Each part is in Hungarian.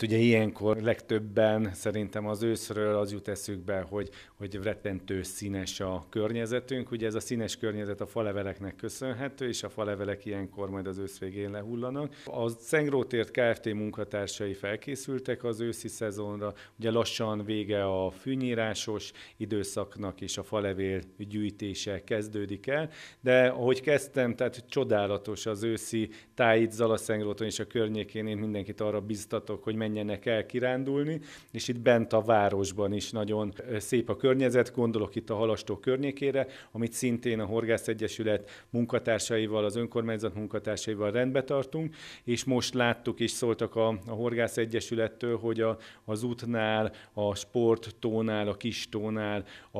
Hát ugye ilyenkor legtöbben szerintem az őszről az jut eszükbe, hogy, hogy rettentő színes a környezetünk. Ugye ez a színes környezet a faleveleknek köszönhető, és a falevelek ilyenkor majd az ősz végén lehullanak. A Szengrótért Kft. munkatársai felkészültek az őszi szezonra. Ugye lassan vége a fűnyírásos időszaknak, és a falevél gyűjtése kezdődik el. De ahogy kezdtem, tehát csodálatos az őszi tájít Zalaszengróton és a környékén. Én mindenkit arra biztatok, hogy menj menjenek el kirándulni, és itt bent a városban is nagyon szép a környezet, gondolok itt a Halastó környékére, amit szintén a Horgász Egyesület munkatársaival, az önkormányzat munkatársaival rendbe tartunk, és most láttuk és szóltak a, a Horgász Egyesülettől, hogy a, az útnál, a sporttónál, a kistónál a,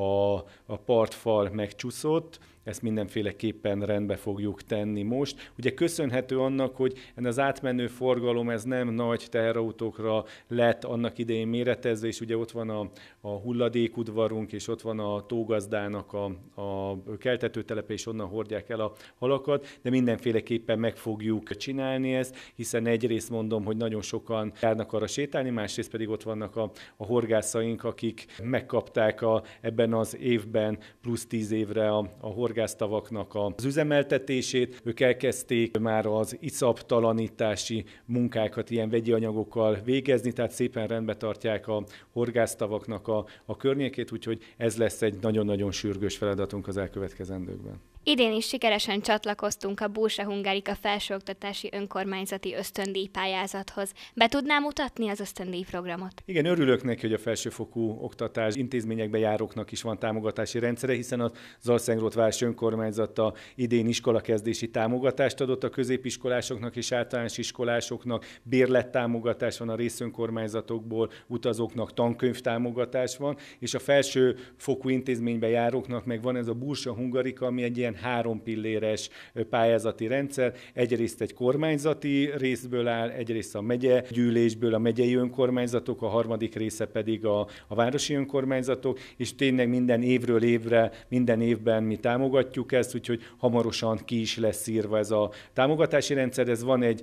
a partfal megcsúszott, ezt mindenféleképpen rendbe fogjuk tenni most. Ugye köszönhető annak, hogy az átmenő forgalom ez nem nagy teherautókra lett annak idején méretezve, és ugye ott van a, a hulladékudvarunk, és ott van a tógazdának a, a keltetőtelepe, és onnan hordják el a halakat, de mindenféleképpen meg fogjuk csinálni ezt, hiszen egyrészt mondom, hogy nagyon sokan járnak arra sétálni, másrészt pedig ott vannak a, a horgászaink, akik megkapták a, ebben az évben plusz tíz évre a, a horgászaink, földgáztavaknak az üzemeltetését. Ők elkezdték már az iszaptalanítási munkákat ilyen vegyi anyagokkal végezni, tehát szépen rendbe tartják a horgáztavaknak a, a környékét, úgyhogy ez lesz egy nagyon-nagyon sürgős feladatunk az elkövetkezendőkben. Idén is sikeresen csatlakoztunk a Búsa Hungarika felsőoktatási önkormányzati ösztöndíj pályázathoz. Be tudná mutatni az ösztöndíj programot? Igen, örülök neki, hogy a felsőfokú oktatás intézményekbe járóknak is van támogatási rendszere, hiszen az Alszengrót városi önkormányzata idén iskolakezdési támogatást adott a középiskolásoknak és általános iskolásoknak, bérlettámogatás van a részönkormányzatokból, utazóknak tankönyvtámogatás van, és a felső fokú intézménybe járóknak meg van ez a Bursa Hungarika, ami egy ilyen három pilléres pályázati rendszer. Egyrészt egy kormányzati részből áll, egyrészt a megye gyűlésből a megyei önkormányzatok, a harmadik része pedig a, a városi önkormányzatok, és tényleg minden évről évre, minden évben mi támogatjuk támogatjuk ezt, úgyhogy hamarosan ki is lesz írva ez a támogatási rendszer. Ez van egy,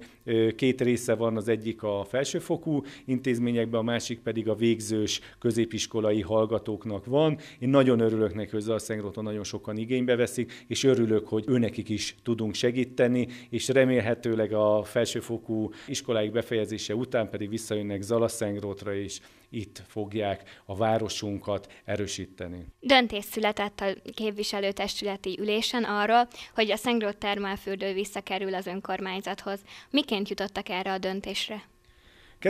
két része van, az egyik a felsőfokú intézményekben, a másik pedig a végzős középiskolai hallgatóknak van. Én nagyon örülök neki, hogy szengróton nagyon sokan igénybe veszik, és örülök, hogy őnekik is tudunk segíteni, és remélhetőleg a felsőfokú iskoláik befejezése után pedig visszajönnek Zalaszengrótra is, itt fogják a városunkat erősíteni. Döntés született a képviselőtestületi ülésen arról, hogy a Szentgrót termálfürdő visszakerül az önkormányzathoz. Miként jutottak erre a döntésre?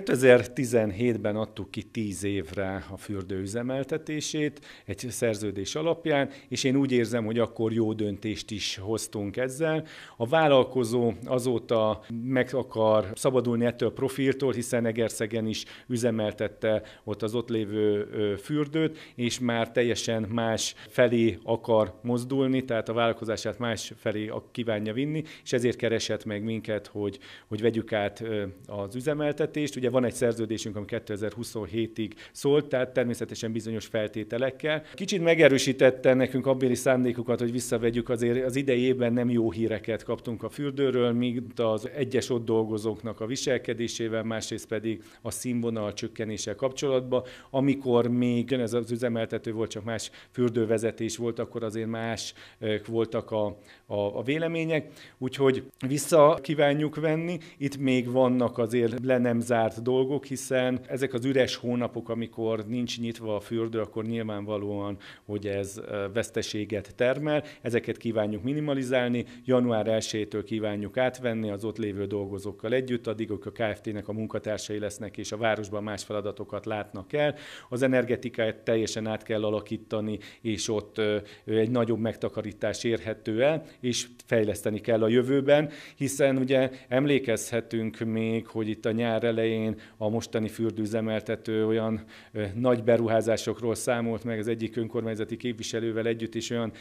2017-ben adtuk ki 10 évre a fürdő üzemeltetését egy szerződés alapján, és én úgy érzem, hogy akkor jó döntést is hoztunk ezzel. A vállalkozó azóta meg akar szabadulni ettől a profiltól, hiszen Egerszegen is üzemeltette ott az ott lévő fürdőt, és már teljesen más felé akar mozdulni, tehát a vállalkozását más felé kívánja vinni, és ezért keresett meg minket, hogy, hogy vegyük át az üzemeltetést. Ugye ugye van egy szerződésünk, ami 2027-ig szólt, tehát természetesen bizonyos feltételekkel. Kicsit megerősítette nekünk abbéli szándékukat, hogy visszavegyük, azért az idejében nem jó híreket kaptunk a fürdőről, mint az egyes ott dolgozóknak a viselkedésével, másrészt pedig a színvonal csökkenéssel kapcsolatban. Amikor még ez az üzemeltető volt, csak más fürdővezetés volt, akkor azért más eh, voltak a, a, a vélemények, úgyhogy vissza kívánjuk venni. Itt még vannak azért le nem zárt kizárt dolgok, hiszen ezek az üres hónapok, amikor nincs nyitva a fürdő, akkor nyilvánvalóan, hogy ez veszteséget termel. Ezeket kívánjuk minimalizálni, január 1-től kívánjuk átvenni az ott lévő dolgozókkal együtt, addig ők a KFT-nek a munkatársai lesznek, és a városban más feladatokat látnak el. Az energetikát teljesen át kell alakítani, és ott egy nagyobb megtakarítás érhető el, és fejleszteni kell a jövőben, hiszen ugye emlékezhetünk még, hogy itt a nyár elején idején a mostani fürdőzemeltető olyan nagy beruházásokról számolt meg az egyik önkormányzati képviselővel együtt, és olyan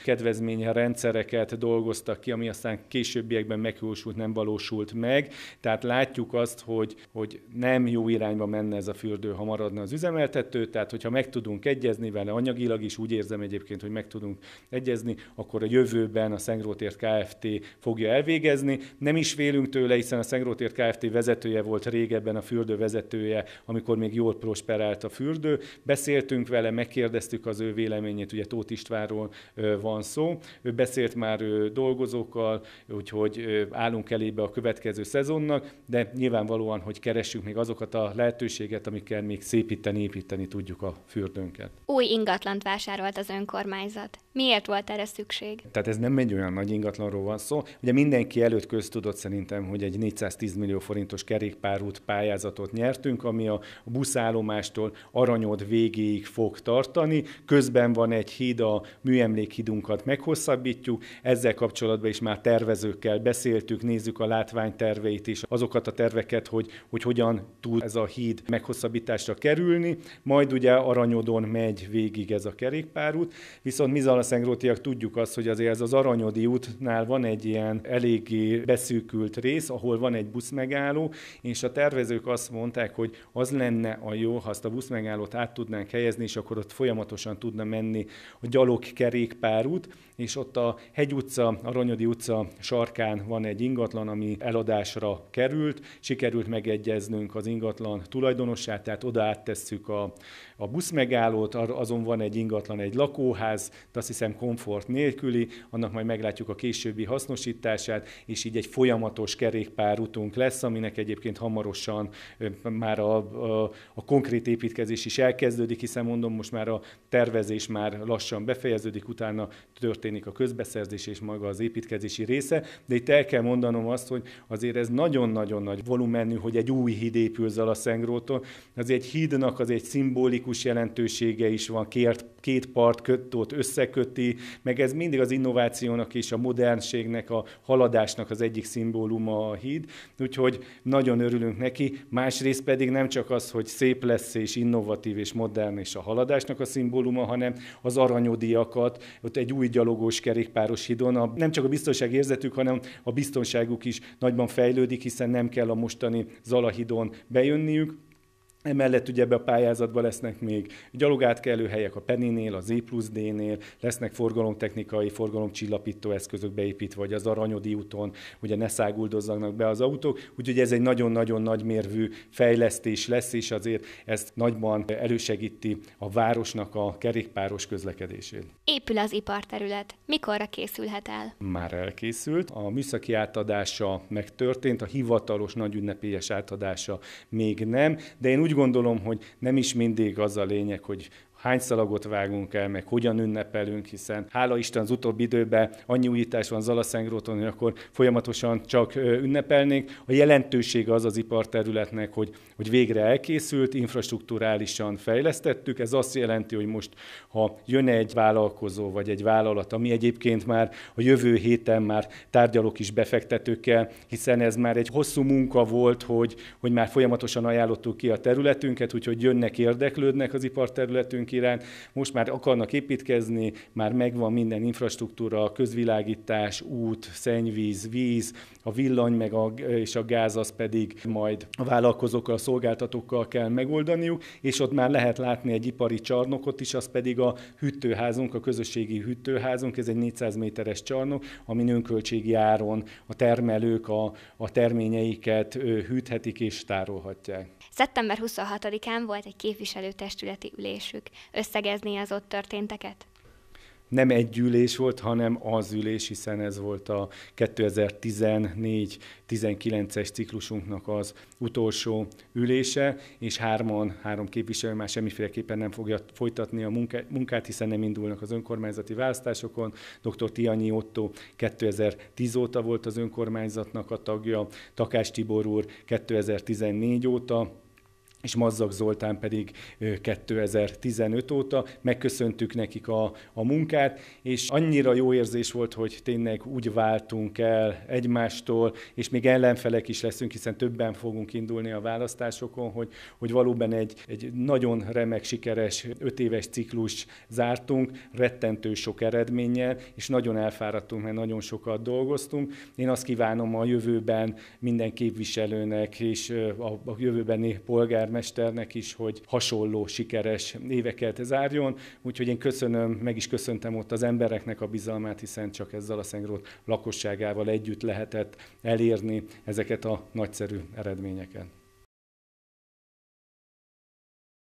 rendszereket dolgoztak ki, ami aztán későbbiekben megjósult, nem valósult meg. Tehát látjuk azt, hogy, hogy nem jó irányba menne ez a fürdő, ha maradna az üzemeltető, tehát hogyha meg tudunk egyezni vele anyagilag is, úgy érzem egyébként, hogy meg tudunk egyezni, akkor a jövőben a Szengrótért Kft. fogja elvégezni. Nem is vélünk tőle, hiszen a Szengrótért Kft. vezetője volt régebben a fürdő vezetője, amikor még jól prosperált a fürdő. Beszéltünk vele, megkérdeztük az ő véleményét, ugye Tóth Istvánról van szó. Ő beszélt már dolgozókkal, úgyhogy állunk elébe a következő szezonnak, de nyilvánvalóan, hogy keressük még azokat a lehetőséget, amikkel még szépíteni, építeni tudjuk a fürdőnket. Új ingatlant vásárolt az önkormányzat. Miért volt erre szükség? Tehát ez nem egy olyan nagy ingatlanról van szó. Ugye mindenki előtt köztudott szerintem, hogy egy 410 millió forintos kerékpárút pályázatot nyertünk, ami a buszállomástól Aranyod végéig fog tartani. Közben van egy híd, a műemlékhidunkat meghosszabbítjuk. Ezzel kapcsolatban is már tervezőkkel beszéltük, nézzük a látványterveit is, azokat a terveket, hogy, hogy hogyan tud ez a híd meghosszabbításra kerülni. Majd ugye Aranyodon megy végig ez a kerékpárút, viszont mi Balszengrótiak tudjuk azt, hogy azért ez az Aranyodi útnál van egy ilyen eléggé beszűkült rész, ahol van egy buszmegálló, és a tervezők azt mondták, hogy az lenne a jó, ha azt a buszmegállót át tudnánk helyezni, és akkor ott folyamatosan tudna menni a gyalog-kerékpárút, és ott a Hegy utca, Aranyodi utca sarkán van egy ingatlan, ami eladásra került, sikerült megegyeznünk az ingatlan tulajdonossát, tehát oda áttesszük a, a buszmegállót, azon van egy ingatlan, egy lakóház, de azt hiszem komfort nélküli, annak majd meglátjuk a későbbi hasznosítását, és így egy folyamatos kerékpárutunk lesz, aminek egyébként hamarosan már a, a, a konkrét építkezés is elkezdődik, hiszen mondom, most már a tervezés már lassan befejeződik, utána történik a közbeszerzés és maga az építkezési része, de itt el kell mondanom azt, hogy azért ez nagyon-nagyon nagy volumenű, hogy egy új híd épül Zalaszengrótól. Az egy hídnak az egy szimbolikus jelentősége is van, két, két part kötött összeköt, közötti, meg ez mindig az innovációnak és a modernségnek, a haladásnak az egyik szimbóluma a híd, úgyhogy nagyon örülünk neki. Másrészt pedig nem csak az, hogy szép lesz és innovatív és modern és a haladásnak a szimbóluma, hanem az aranyodiakat, ott egy új gyalogos kerékpáros hídon, a, nem csak a biztonság érzetük, hanem a biztonságuk is nagyban fejlődik, hiszen nem kell a mostani Zalahidon bejönniük. Emellett ugye ebbe a pályázatban lesznek még gyalogátkelő helyek a Peninél, az E plusz D-nél, lesznek forgalomtechnikai, forgalomcsillapító eszközök beépítve, vagy az Aranyodi úton, ugye ne száguldozzanak be az autók, úgyhogy ez egy nagyon-nagyon nagy mérvű fejlesztés lesz, és azért ez nagyban elősegíti a városnak a kerékpáros közlekedését. Épül az iparterület. Mikorra készülhet el? Már elkészült. A műszaki átadása megtörtént, a hivatalos nagy ünnepélyes átadása még nem, de én úgy úgy gondolom, hogy nem is mindig az a lényeg, hogy hány szalagot vágunk el, meg hogyan ünnepelünk, hiszen hála Isten az utóbbi időben annyi újítás van Zalaszengróton, hogy akkor folyamatosan csak ünnepelnénk. A jelentősége az az iparterületnek, hogy, hogy végre elkészült, infrastruktúrálisan fejlesztettük. Ez azt jelenti, hogy most, ha jön egy vállalkozó vagy egy vállalat, ami egyébként már a jövő héten már tárgyalok is befektetőkkel, hiszen ez már egy hosszú munka volt, hogy, hogy már folyamatosan ajánlottuk ki a területünket, úgyhogy jönnek, érdeklődnek az iparterületünk iránt. Most már akarnak építkezni, már megvan minden infrastruktúra, közvilágítás, út, szennyvíz, víz, a villany meg a, és a gáz az pedig majd a vállalkozókkal, a szolgáltatókkal kell megoldaniuk, és ott már lehet látni egy ipari csarnokot is, az pedig a hűtőházunk, a közösségi hűtőházunk, ez egy 400 méteres csarnok, ami önköltségi áron a termelők a, a terményeiket hűthetik és tárolhatják. Szeptember 26-án volt egy képviselőtestületi ülésük összegezni az ott történteket? nem egy ülés volt, hanem az ülés, hiszen ez volt a 2014-19-es ciklusunknak az utolsó ülése, és hárman, három képviselő már semmiféleképpen nem fogja folytatni a munkát, hiszen nem indulnak az önkormányzati választásokon. Dr. Tianyi Otto 2010 óta volt az önkormányzatnak a tagja, Takás Tibor úr 2014 óta, és Mazzak Zoltán pedig 2015 óta megköszöntük nekik a, a munkát, és annyira jó érzés volt, hogy tényleg úgy váltunk el egymástól, és még ellenfelek is leszünk, hiszen többen fogunk indulni a választásokon, hogy, hogy valóban egy, egy nagyon remek, sikeres öt éves ciklus zártunk, rettentő sok eredménnyel, és nagyon elfáradtunk, mert nagyon sokat dolgoztunk. Én azt kívánom a jövőben minden képviselőnek és a, a jövőbeni polgár szermesternek is, hogy hasonló sikeres éveket zárjon. Úgyhogy én köszönöm, meg is köszöntem ott az embereknek a bizalmát, hiszen csak ezzel a Szentgyrót lakosságával együtt lehetett elérni ezeket a nagyszerű eredményeket.